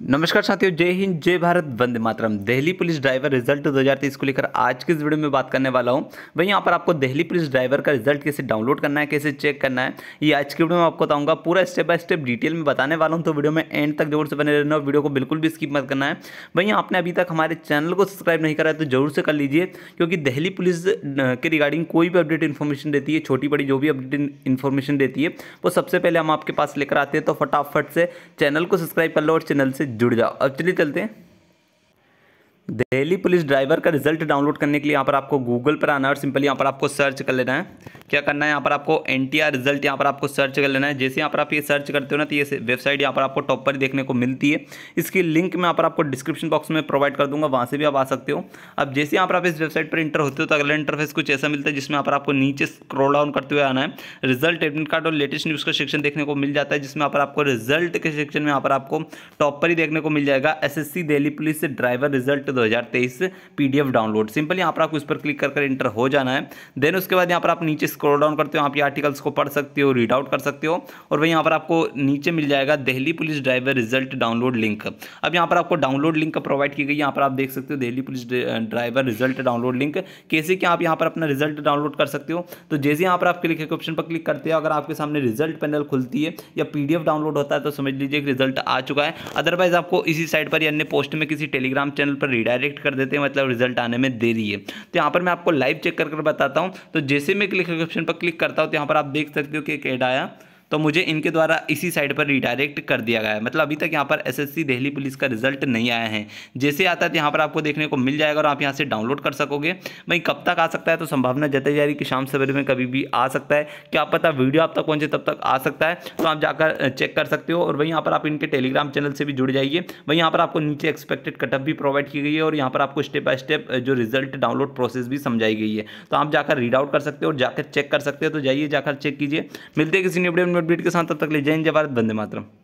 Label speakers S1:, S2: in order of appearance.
S1: नमस्कार साथियों Jai Hind Jai Bharat Vande Mataram Delhi police driver result 2023 को लेकर आज के इस वीडियो में बात करने वाला हूं वहीं यहाँ पर आपको दिल्ली पुलिस ड्राइवर का रिजल्ट कैसे डाउनलोड करना है कैसे चेक करना है ये आज की वीडियो में आपको बताऊंगा पूरा स्टेप बाय स्टेप डिटेल में बताने वाला हूँ तो वीडियो में एंड तक जरूर से बने रहना और वीडियो को बिल्कुल भी स्किप मत करना है वहीं आपने अभी तक हमारे चैनल को सब्सक्राइब नहीं करा है तो जरूर से कर लीजिए क्योंकि दिल्ली पुलिस के रिगार्डिंग कोई भी अपडेट इन्फॉर्मेशन देती है छोटी बड़ी जो भी अपडेट इन्फॉर्मेशन देती है वो सबसे पहले हम आपके पास लेकर आते हैं तो फटाफट से चैनल को सब्सक्राइब कर लो और चैनल से से जुड़ जाओ अब चलिए चलते हैं दिल्ली पुलिस ड्राइवर का रिजल्ट डाउनलोड करने के लिए यहाँ पर आपको गूगल पर आना है और सिंपली यहाँ पर आपको सर्च कर लेना है क्या करना है यहाँ पर आपको एन रिजल्ट यहाँ पर आपको सर्च कर लेना है जैसे यहाँ पर आप ये सर्च करते हो ना तो ये वेबसाइट यहाँ पर आपको टॉप पर देखने को मिलती है इसकी लिंक मैं यहाँ पर आपको डिस्क्रिप्शन बॉक्स में प्रोवाइड कर दूंगा वहाँ से भी आप आ सकते हो अब जैसे यहाँ पर आप इस वेबसाइट पर इंटर होते हो तो अगला इंटरफेस कुछ ऐसा मिलता है जिसमें यहाँ पर आपको नीचे स्क्रोल डाउन करते हुए आना है रिजल्ट एडमिट कार्ड और लेटेस्ट न्यूज़ का सेक्शन देखने को मिल जाता है जिसमें यहाँ पर आपको रिजल्ट के सेक्शन में यहाँ पर आपको टॉप पर ही देखने को मिल जाएगा सी Delhi police driver result D F download simple यहाँ पर आपको इस पर क्लिक कर इंटर हो जाना है देन उसके बाद यहाँ पर आप नीचे स्क्रोल डाउन करते हो आप ये आर्टिकल्स को पढ़ सकते हो रीड आउट कर सकते हो और वही यहाँ पर आपको नीचे मिल जाएगा Delhi police driver result download link अब यहाँ पर आपको डाउनलोड लिंक प्रोवाइड की गई यहाँ पर आप देख सकते हो Delhi police driver result download link कैसे कि आप यहाँ पर अपना रिजल्ट डाउनलोड कर सकते हो तो जैसे यहाँ पर आप क्लिक के ऑप्शन पर क्लिक करते हो अगर आपके सामने रिजल्ट पैनल खुलती है या पी डाउनलोड होता है तो समझ लीजिए कि रिजल्ट आ चुका है अदरवाइज आपको इसी साइट पर या अन्य पोस्ट में किसी टेलीग्राम चैनल पर रिडायरेक्ट कर देते हैं मतलब रिजल्ट आने में देरी है तो यहाँ पर मैं आपको लाइव चेक कर बताता हूँ तो जैसे मैं क्लिक डिस्क्रिप्शन पर क्लिक करता हूँ तो यहाँ पर आप देख सकते हो कि एक ऐड आया तो मुझे इनके द्वारा इसी साइड पर रिडायरेक्ट कर दिया गया है मतलब अभी तक यहाँ पर एसएससी दिल्ली पुलिस का रिजल्ट नहीं आया है जैसे आता है तो यहाँ पर आपको देखने को मिल जाएगा और आप यहाँ से डाउनलोड कर सकोगे भाई कब तक आ सकता है तो संभावना जताई जा रही कि शाम सवेरे में कभी भी आ सकता है क्या पता वीडियो आप तक पहुँचे तब तक आ सकता है तो आप जाकर चेक कर सकते हो और वहीं यहाँ पर आप इनके टेलीग्राम चैनल से भी जुड़ जाइए वहीं यहाँ पर आपको नीचे एक्सपेक्टेड कटअप भी प्रोवाइड की गई है और यहाँ पर आपको स्टेप बाय स्टेप जो रिजल्ट डाउनलोड प्रोसेस भी समझाई गई है तो आप जाकर रीड आउट कर सकते हो और जाकर चेक कर सकते हो तो जाइए जाकर चेक कीजिए मिलते किसी ने अपडेट के साथ तब तक ले जय हिंद जय भारत बंदे मातरम